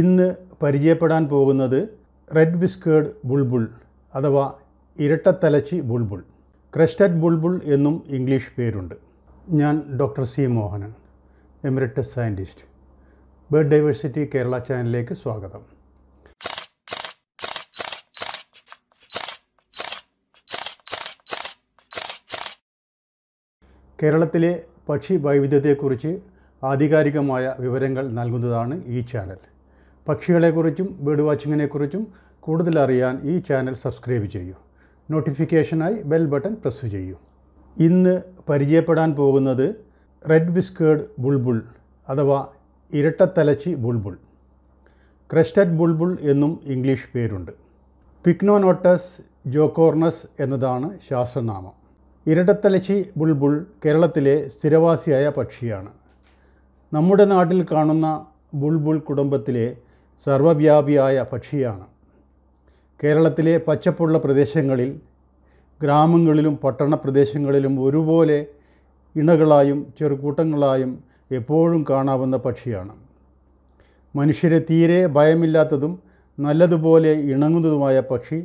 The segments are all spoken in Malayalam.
ഇന്ന് പരിചയപ്പെടാൻ പോകുന്നത് റെഡ് വിസ്കേർഡ് ബുൾബുൾ അഥവാ ഇരട്ടത്തലച്ചി ബുൾബുൾ ക്രെസ്റ്റഡ് ബുൾബുൾ എന്നും ഇംഗ്ലീഷ് പേരുണ്ട് ഞാൻ doctor C Mohanan emeritus scientist bird diversity Kerala ചാനലിലേക്ക് സ്വാഗതം കേരളത്തിലെ പക്ഷി വൈവിധ്യത്തെക്കുറിച്ച് ആധികാരികമായ വിവരങ്ങൾ നൽകുന്നതാണ് ഈ ചാനൽ പക്ഷികളെക്കുറിച്ചും ബേർഡ് വാച്ചിങ്ങിനെക്കുറിച്ചും കൂടുതൽ അറിയാൻ ഈ ചാനൽ സബ്സ്ക്രൈബ് ചെയ്യൂ നോട്ടിഫിക്കേഷനായി ബെൽ ബട്ടൺ പ്രസ് ചെയ്യൂ ഇന്ന് പരിചയപ്പെടാൻ പോകുന്നത് റെഡ് വിസ്കേർഡ് ബുൾബുൾ അഥവാ ഇരട്ടത്തലച്ചി ബുൾബുൾ ക്രെസ്റ്റഡ് ബുൾബുൾ എന്നും ഇംഗ്ലീഷ് പേരുണ്ട് പിക്നോനോട്ടസ് ജോക്കോർണസ് എന്നതാണ് ശാസ്ത്രനാമം ഇരട്ടത്തലച്ചി ബുൾബുൾ കേരളത്തിലെ സ്ഥിരവാസിയായ പക്ഷിയാണ് നമ്മുടെ നാട്ടിൽ കാണുന്ന ബുൾബുൾ കുടുംബത്തിലെ സർവവ്യാപിയായ പക്ഷിയാണ് കേരളത്തിലെ പച്ചപ്പുള്ള പ്രദേശങ്ങളിൽ ഗ്രാമങ്ങളിലും പട്ടണ പ്രദേശങ്ങളിലും ഒരുപോലെ ഇണകളായും ചെറുകൂട്ടങ്ങളായും എപ്പോഴും കാണാവുന്ന പക്ഷിയാണ് മനുഷ്യരെ തീരെ ഭയമില്ലാത്തതും നല്ലതുപോലെ ഇണങ്ങുന്നതുമായ പക്ഷി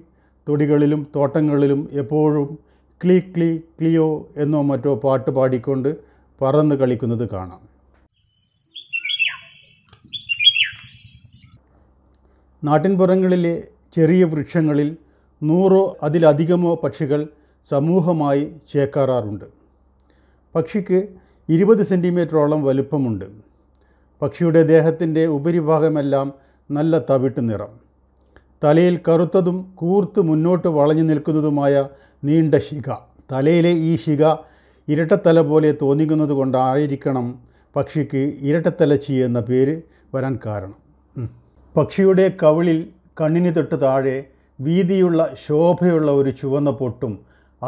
തൊടികളിലും തോട്ടങ്ങളിലും എപ്പോഴും ക്ലീ ക്ലീ ക്ലിയോ എന്നോ മറ്റോ പാട്ട് പാടിക്കൊണ്ട് പറന്ന് കളിക്കുന്നത് കാണാം നാട്ടിൻപുറങ്ങളിലെ ചെറിയ വൃക്ഷങ്ങളിൽ നൂറോ അതിലധികമോ പക്ഷികൾ സമൂഹമായി ചേക്കാറാറുണ്ട് പക്ഷിക്ക് ഇരുപത് സെൻറ്റിമീറ്ററോളം വലുപ്പമുണ്ട് പക്ഷിയുടെ ദേഹത്തിൻ്റെ ഉപരിഭാഗമെല്ലാം നല്ല തവിട്ട് നിറം തലയിൽ കറുത്തതും കൂർത്ത് മുന്നോട്ട് വളഞ്ഞു നിൽക്കുന്നതുമായ നീണ്ട ശിഖ തലയിലെ ഈ ശിഖ ഇരട്ടത്തല പോലെ തോന്നിക്കുന്നത് കൊണ്ടായിരിക്കണം പക്ഷിക്ക് ഇരട്ടത്തലച്ചി എന്ന പേര് വരാൻ കാരണം പക്ഷിയുടെ കവിളിൽ കണ്ണിന് തൊട്ട് താഴെ വീതിയുള്ള ശോഭയുള്ള ഒരു ചുവന്ന പൊട്ടും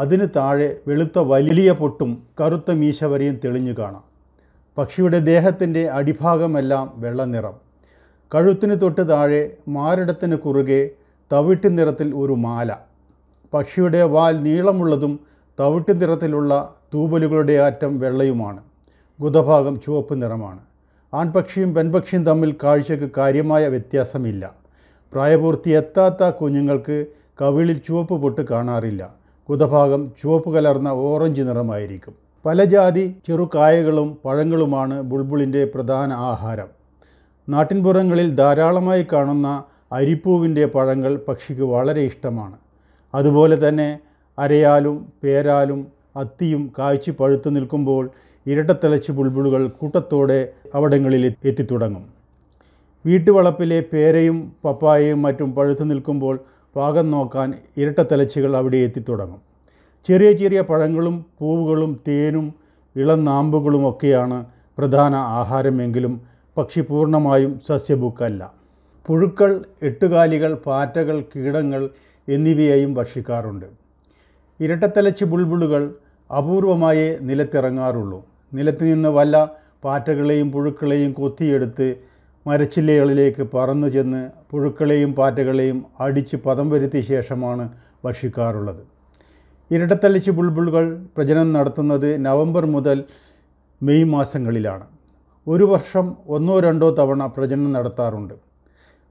അതിന് താഴെ വെളുത്ത വലിയ പൊട്ടും കറുത്ത മീശ വരെയും തെളിഞ്ഞു കാണാം പക്ഷിയുടെ ദേഹത്തിൻ്റെ അടിഭാഗമെല്ലാം വെള്ളനിറം കഴുത്തിന് തൊട്ട് താഴെ മാരടത്തിന് കുറുകെ തവിട്ടു നിറത്തിൽ ഒരു മാല പക്ഷിയുടെ വാൽ നീളമുള്ളതും തവിട്ടു നിറത്തിലുള്ള തൂവലുകളുടെ ആറ്റം വെള്ളയുമാണ് ഗുദഭാഗം ചുവപ്പ് നിറമാണ് ആൺപക്ഷിയും പെൺപക്ഷിയും തമ്മിൽ കാഴ്ചക്ക് കാര്യമായ വ്യത്യാസമില്ല പ്രായപൂർത്തി എത്താത്ത കുഞ്ഞുങ്ങൾക്ക് കവിളിൽ ചുവപ്പ് പൊട്ട് കാണാറില്ല കുതഭാഗം ചുവപ്പ് കലർന്ന ഓറഞ്ച് നിറമായിരിക്കും പല ജാതി ചെറുകായകളും പഴങ്ങളുമാണ് ബുൾബുളിൻ്റെ പ്രധാന ആഹാരം നാട്ടിൻപുറങ്ങളിൽ ധാരാളമായി കാണുന്ന അരിപ്പൂവിൻ്റെ പഴങ്ങൾ പക്ഷിക്ക് വളരെ ഇഷ്ടമാണ് അതുപോലെ തന്നെ അരയാലും പേരാലും അത്തിയും കാഴ്ച പഴുത്തു നിൽക്കുമ്പോൾ ഇരട്ടത്തലച്ച് ബുൾബുളുകൾ കൂട്ടത്തോടെ അവിടങ്ങളിൽ എത്തിത്തുടങ്ങും വീട്ടുവളപ്പിലെ പേരയും പപ്പായയും മറ്റും പഴുത്തു നിൽക്കുമ്പോൾ പാകം നോക്കാൻ ഇരട്ടത്തലച്ചുകൾ അവിടെ എത്തിത്തുടങ്ങും ചെറിയ ചെറിയ പഴങ്ങളും പൂവുകളും തേനും ഇളനാമ്പുകളും ഒക്കെയാണ് പ്രധാന ആഹാരമെങ്കിലും പക്ഷി പൂർണ്ണമായും സസ്യഭുക്കല്ല പുഴുക്കൾ എട്ടുകാലികൾ പാറ്റകൾ കീടങ്ങൾ എന്നിവയെയും ഭക്ഷിക്കാറുണ്ട് ഇരട്ടത്തലച്ച് ബുൾബുളുകൾ അപൂർവമായേ നിലത്തിറങ്ങാറുള്ളൂ നിലത്ത് നിന്ന് വല്ല പാറ്റകളെയും പുഴുക്കളെയും കൊത്തിയെടുത്ത് മരച്ചില്ലകളിലേക്ക് പറന്നു ചെന്ന് പുഴുക്കളെയും പാറ്റകളെയും അടിച്ച് പദം വരുത്തിയ ശേഷമാണ് ഭക്ഷിക്കാറുള്ളത് ഇരട്ടത്തലച്ച് ബുൾബുളുകൾ പ്രജനനം നടത്തുന്നത് നവംബർ മുതൽ മെയ് മാസങ്ങളിലാണ് ഒരു വർഷം ഒന്നോ രണ്ടോ തവണ പ്രജനനം നടത്താറുണ്ട്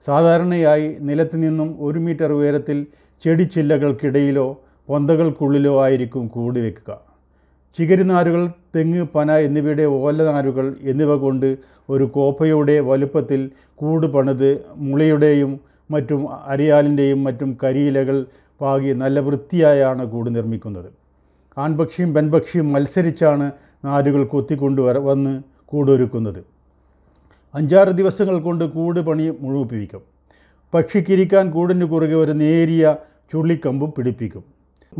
സാധാരണയായി നിലത്ത് നിന്നും ഒരു മീറ്റർ ഉയരത്തിൽ ചെടിച്ചില്ലകൾക്കിടയിലോ പൊന്തകൾക്കുള്ളിലോ ആയിരിക്കും കൂടി വയ്ക്കുക ചികരിനാരുകൾ തെങ്ങ് പന എന്നിവയുടെ ഓലനാരുകൾ എന്നിവ കൊണ്ട് ഒരു കോപ്പയുടെ വലുപ്പത്തിൽ കൂട് പണിത് മുളയുടെയും മറ്റും അരിയാലിൻ്റെയും മറ്റും കരിയിലകൾ പാകി നല്ല വൃത്തിയായാണ് കൂട് നിർമ്മിക്കുന്നത് ആൺപക്ഷിയും പെൺപക്ഷിയും മത്സരിച്ചാണ് നാരുകൾ വര വന്ന് കൂടൊരുക്കുന്നത് അഞ്ചാറ് ദിവസങ്ങൾ കൊണ്ട് കൂട് പണി മുഴുവിപ്പിക്കും പക്ഷിക്കിരിക്കാൻ കൂടിന് കുറുകെ ഒരു നേരിയ ചുള്ളിക്കമ്പും പിടിപ്പിക്കും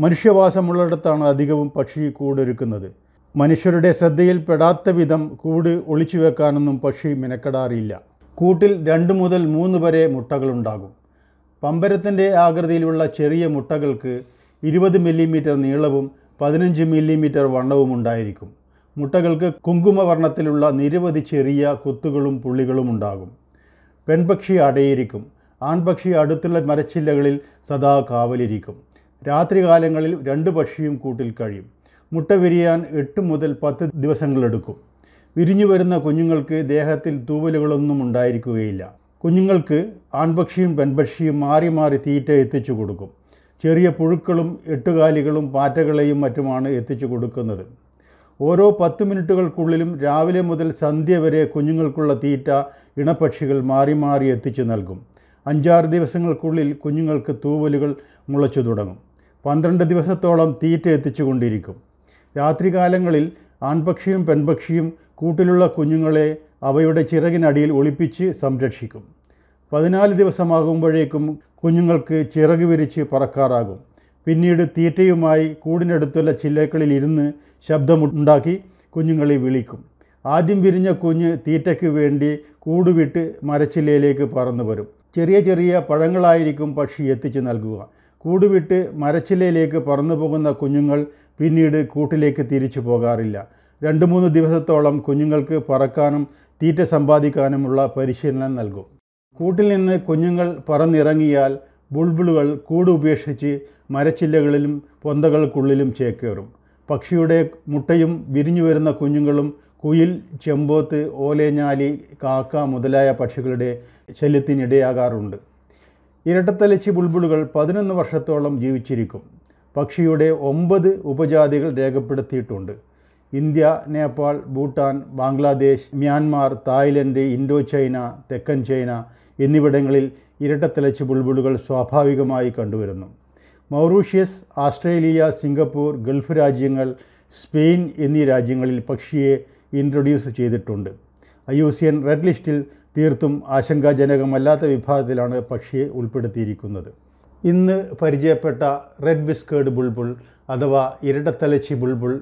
മനുഷ്യവാസമുള്ളിടത്താണ് അധികവും പക്ഷി കൂടൊരുക്കുന്നത് മനുഷ്യരുടെ ശ്രദ്ധയിൽപ്പെടാത്ത വിധം കൂട് ഒളിച്ചു വെക്കാനൊന്നും പക്ഷി മെനക്കെടാറില്ല കൂട്ടിൽ രണ്ട് മുതൽ മൂന്ന് വരെ മുട്ടകളുണ്ടാകും പമ്പരത്തിൻ്റെ ആകൃതിയിലുള്ള ചെറിയ മുട്ടകൾക്ക് ഇരുപത് മില്ലിമീറ്റർ നീളവും പതിനഞ്ച് മില്ലിമീറ്റർ വണ്ണവും ഉണ്ടായിരിക്കും മുട്ടകൾക്ക് കുങ്കുമവർണ്ണത്തിലുള്ള നിരവധി ചെറിയ കുത്തുകളും പുള്ളികളും ഉണ്ടാകും പെൺപക്ഷി അടയിരിക്കും ആൺപക്ഷി അടുത്തുള്ള മരച്ചില്ലകളിൽ സദാ കാവലിരിക്കും രാത്രികാലങ്ങളിൽ രണ്ട് പക്ഷിയും കൂട്ടിൽ കഴിയും മുട്ട വിരിയാൻ എട്ട് മുതൽ പത്ത് ദിവസങ്ങളെടുക്കും വിരിഞ്ഞു വരുന്ന കുഞ്ഞുങ്ങൾക്ക് ദേഹത്തിൽ തൂവലുകളൊന്നും ഉണ്ടായിരിക്കുകയില്ല കുഞ്ഞുങ്ങൾക്ക് ആൺപക്ഷിയും പെൺപക്ഷിയും മാറി മാറി തീറ്റ എത്തിച്ചു കൊടുക്കും ചെറിയ പുഴുക്കളും എട്ടുകാലികളും പാറ്റകളെയും മറ്റുമാണ് എത്തിച്ചു കൊടുക്കുന്നത് ഓരോ പത്ത് മിനിറ്റുകൾക്കുള്ളിലും രാവിലെ മുതൽ സന്ധ്യ വരെ കുഞ്ഞുങ്ങൾക്കുള്ള തീറ്റ ഇണപക്ഷികൾ മാറി മാറി എത്തിച്ചു നൽകും അഞ്ചാറ് ദിവസങ്ങൾക്കുള്ളിൽ കുഞ്ഞുങ്ങൾക്ക് തൂവലുകൾ മുളച്ചു തുടങ്ങും പന്ത്രണ്ട് ദിവസത്തോളം തീറ്റ എത്തിച്ചുകൊണ്ടിരിക്കും രാത്രികാലങ്ങളിൽ ആൺപക്ഷിയും പെൺപക്ഷിയും കൂട്ടിലുള്ള കുഞ്ഞുങ്ങളെ അവയുടെ ചിറകിനടിയിൽ ഒളിപ്പിച്ച് സംരക്ഷിക്കും പതിനാല് ദിവസമാകുമ്പോഴേക്കും കുഞ്ഞുങ്ങൾക്ക് ചിറക് വിരിച്ച് പറക്കാറാകും പിന്നീട് തീറ്റയുമായി കൂടിനടുത്തുള്ള ചില്ലകളിൽ ഇരുന്ന് ശബ്ദമുണ്ടാക്കി കുഞ്ഞുങ്ങളെ വിളിക്കും ആദ്യം വിരിഞ്ഞ കുഞ്ഞ് തീറ്റയ്ക്ക് വേണ്ടി കൂടുവിട്ട് മരച്ചില്ലയിലേക്ക് പറന്നു വരും ചെറിയ ചെറിയ പഴങ്ങളായിരിക്കും പക്ഷി എത്തിച്ചു നൽകുക കൂടുവിട്ട് മരച്ചില്ലയിലേക്ക് പറന്നു പോകുന്ന കുഞ്ഞുങ്ങൾ പിന്നീട് കൂട്ടിലേക്ക് തിരിച്ചു പോകാറില്ല രണ്ട് മൂന്ന് ദിവസത്തോളം കുഞ്ഞുങ്ങൾക്ക് പറക്കാനും തീറ്റ സമ്പാദിക്കാനുമുള്ള പരിശീലനം നൽകും കൂട്ടിൽ നിന്ന് കുഞ്ഞുങ്ങൾ പറന്നിറങ്ങിയാൽ ബുൾബുളുകൾ കൂട് ഉപേക്ഷിച്ച് മരച്ചില്ലകളിലും പൊന്തകൾക്കുള്ളിലും ചേക്കേറും പക്ഷിയുടെ മുട്ടയും വിരിഞ്ഞു വരുന്ന കുഞ്ഞുങ്ങളും കുയിൽ ചെമ്പോത്ത് ഓലേഞ്ഞാലി കാക്ക മുതലായ പക്ഷികളുടെ ശല്യത്തിനിടയാകാറുണ്ട് ഇരട്ടത്തലച്ചി ബുൾബുളുകൾ പതിനൊന്ന് വർഷത്തോളം ജീവിച്ചിരിക്കും പക്ഷിയുടെ ഒമ്പത് ഉപജാതികൾ രേഖപ്പെടുത്തിയിട്ടുണ്ട് India Nepal Bhutan Bangladesh Myanmar Thailand Indo China തെക്കൻ ചൈന എന്നിവിടങ്ങളിൽ ഇരട്ടത്തലച്ചു ബുൾബുളുകൾ സ്വാഭാവികമായി കണ്ടുവരുന്നു മൗറീഷ്യസ് ആസ്ട്രേലിയ സിംഗപ്പൂർ ഗൾഫ് രാജ്യങ്ങൾ സ്പെയിൻ എന്നീ രാജ്യങ്ങളിൽ പക്ഷിയെ ഇൻട്രൊഡ്യൂസ് ചെയ്തിട്ടുണ്ട് ഐ റെഡ് ലിസ്റ്റിൽ തീർത്തും ആശങ്കാജനകമല്ലാത്ത വിഭാഗത്തിലാണ് പക്ഷിയെ ഉൾപ്പെടുത്തിയിരിക്കുന്നത് ഇന്ന് പരിചയപ്പെട്ട റെഡ് ബിസ്കേർഡ് ബുൾബുൾ അഥവാ ഇരട്ടത്തലച്ചി ബുൾബുൾ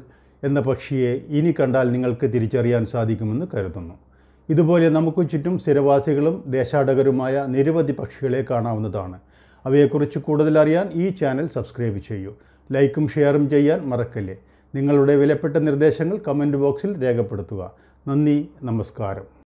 എന്ന പക്ഷിയെ ഇനി കണ്ടാൽ നിങ്ങൾക്ക് തിരിച്ചറിയാൻ സാധിക്കുമെന്ന് കരുതുന്നു ഇതുപോലെ നമുക്ക് ചുറ്റും സ്ഥിരവാസികളും ദേശാടകരുമായ നിരവധി പക്ഷികളെ കാണാവുന്നതാണ് അവയെക്കുറിച്ച് കൂടുതലറിയാൻ ഈ ചാനൽ സബ്സ്ക്രൈബ് ചെയ്യൂ ലൈക്കും ഷെയറും ചെയ്യാൻ മറക്കല്ലേ നിങ്ങളുടെ വിലപ്പെട്ട നിർദ്ദേശങ്ങൾ കമൻറ്റ് ബോക്സിൽ രേഖപ്പെടുത്തുക നന്ദി നമസ്കാരം